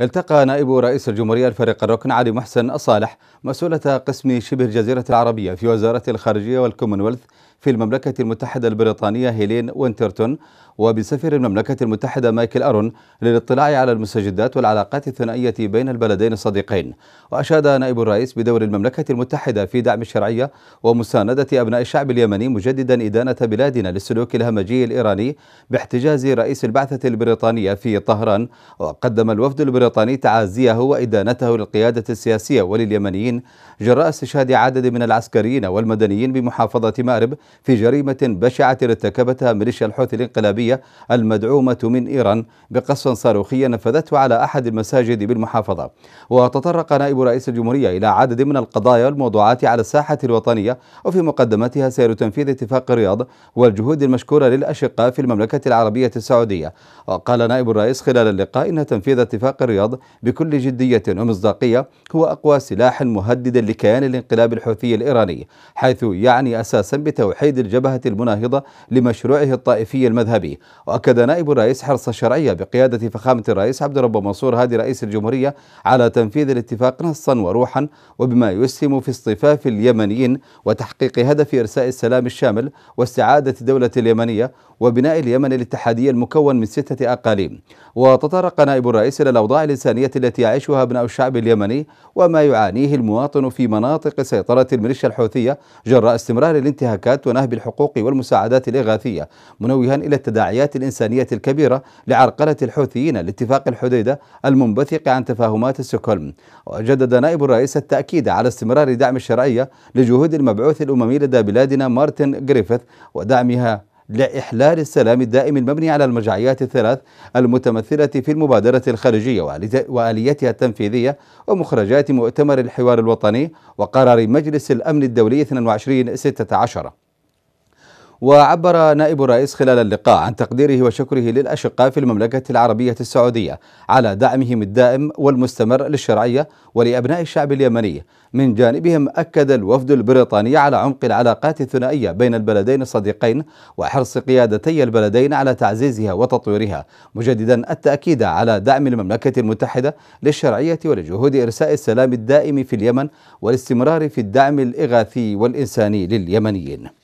التقى نائب رئيس الجمهورية الفريق الركن علي محسن الصالح مسؤولة قسم شبه الجزيرة العربية في وزارة الخارجية والكومنولث في المملكة المتحدة البريطانية هيلين وينترتون وبسفير المملكة المتحدة مايكل أرون للاطلاع على المستجدات والعلاقات الثنائية بين البلدين الصديقين وأشاد نائب الرئيس بدور المملكة المتحدة في دعم الشرعية ومساندة أبناء الشعب اليمني مجددا إدانة بلادنا للسلوك الهمجي الإيراني باحتجاز رئيس البعثة البريطانية في طهران وقدم الوفد البريطاني تعازيه وإدانته للقيادة السياسية ولليمنيين جراء استشهاد عدد من العسكريين والمدنيين بمحافظة مأرب في جريمة بشعة ارتكبتها ميليشيا الحوثي الانقلابية المدعومة من إيران بقصف صاروخي نفذته على أحد المساجد بالمحافظة وتطرق نائب رئيس الجمهورية إلى عدد من القضايا والموضوعات على الساحة الوطنية وفي مقدمتها سير تنفيذ اتفاق الرياض والجهود المشكورة للأشقاء في المملكة العربية السعودية وقال نائب الرئيس خلال اللقاء إن تنفيذ اتفاق الرياض بكل جدية ومصداقية هو أقوى سلاح مهدد لكيان الانقلاب الحوثي الإيراني حيث يعني أساسا بتوحيد توحيد الجبهة المناهضة لمشروعه الطائفي المذهبي وأكد نائب الرئيس حرص الشرعية بقيادة فخامة الرئيس عبد الرب منصور هادي رئيس الجمهورية على تنفيذ الاتفاق نصا وروحا وبما يسهم في اصطفاف اليمنيين وتحقيق هدف إرساء السلام الشامل واستعادة الدولة اليمنية وبناء اليمن الاتحادي المكون من ستة أقاليم وتطرق نائب الرئيس إلى الأوضاع الإنسانية التي يعيشها أبناء الشعب اليمني وما يعانيه المواطن في مناطق سيطرة الميليشيا الحوثية جراء استمرار الانتهاكات ونهب الحقوق والمساعدات الإغاثية منوها إلى التداعيات الإنسانية الكبيرة لعرقلة الحوثيين لاتفاق الحديدة المنبثق عن تفاهمات ستوكهولم وجدد نائب الرئيس التأكيد على استمرار دعم الشرعية لجهود المبعوث الأممي لدى بلادنا مارتن جريفيث ودعمها لإحلال السلام الدائم المبني على المرجعيات الثلاث المتمثلة في المبادرة الخارجية وآليتها التنفيذية ومخرجات مؤتمر الحوار الوطني وقرار مجلس الأمن الدولي 22 16 وعبر نائب الرئيس خلال اللقاء عن تقديره وشكره للأشقاء في المملكة العربية السعودية على دعمهم الدائم والمستمر للشرعية ولأبناء الشعب اليمني من جانبهم أكد الوفد البريطاني على عمق العلاقات الثنائية بين البلدين الصديقين وحرص قيادتي البلدين على تعزيزها وتطويرها مجددا التأكيد على دعم المملكة المتحدة للشرعية ولجهود إرساء السلام الدائم في اليمن والاستمرار في الدعم الإغاثي والإنساني لليمنيين